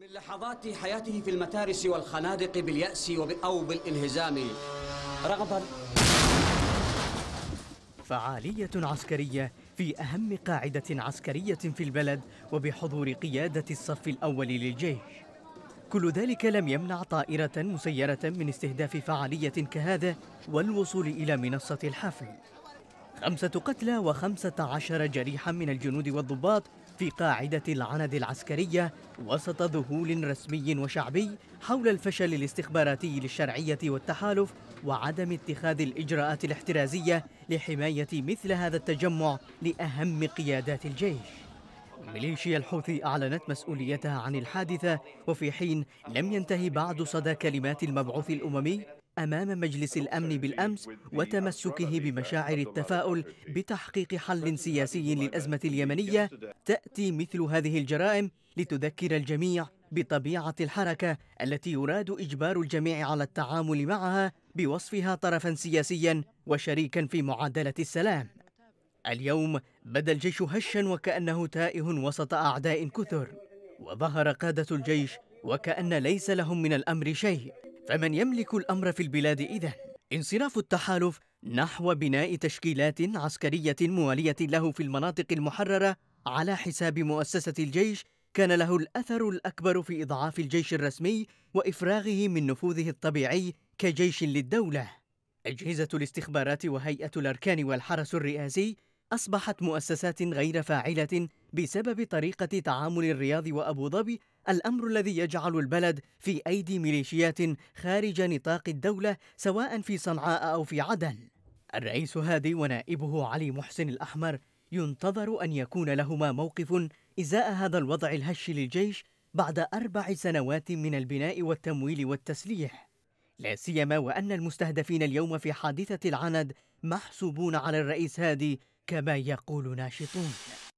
من لحظات حياته في المتارس والخنادق باليأس أو بالانهزام رغبا فعالية عسكرية في أهم قاعدة عسكرية في البلد وبحضور قيادة الصف الأول للجيش كل ذلك لم يمنع طائرة مسيرة من استهداف فعالية كهذا والوصول إلى منصة الحفل خمسة قتلى وخمسة عشر جريحا من الجنود والضباط في قاعدة العند العسكرية وسط ذهول رسمي وشعبي حول الفشل الاستخباراتي للشرعية والتحالف وعدم اتخاذ الإجراءات الاحترازية لحماية مثل هذا التجمع لأهم قيادات الجيش ميليشيا الحوثي أعلنت مسؤوليتها عن الحادثة وفي حين لم ينتهي بعد صدى كلمات المبعوث الأممي امام مجلس الامن بالامس وتمسكه بمشاعر التفاؤل بتحقيق حل سياسي للازمه اليمنيه تاتي مثل هذه الجرائم لتذكر الجميع بطبيعه الحركه التي يراد اجبار الجميع على التعامل معها بوصفها طرفا سياسيا وشريكا في معادله السلام اليوم بدا الجيش هشا وكانه تائه وسط اعداء كثر وظهر قاده الجيش وكان ليس لهم من الامر شيء فمن يملك الأمر في البلاد إذا؟ انصراف التحالف نحو بناء تشكيلات عسكرية موالية له في المناطق المحررة على حساب مؤسسة الجيش كان له الأثر الأكبر في إضعاف الجيش الرسمي وإفراغه من نفوذه الطبيعي كجيش للدولة. أجهزة الاستخبارات وهيئة الأركان والحرس الرئاسي أصبحت مؤسسات غير فاعلة بسبب طريقة تعامل الرياض وأبو ظبي الأمر الذي يجعل البلد في أيدي ميليشيات خارج نطاق الدولة سواء في صنعاء أو في عدن الرئيس هادي ونائبه علي محسن الأحمر ينتظر أن يكون لهما موقف إزاء هذا الوضع الهش للجيش بعد أربع سنوات من البناء والتمويل والتسليح لا سيما وأن المستهدفين اليوم في حادثة العند محسوبون على الرئيس هادي كما يقول ناشطون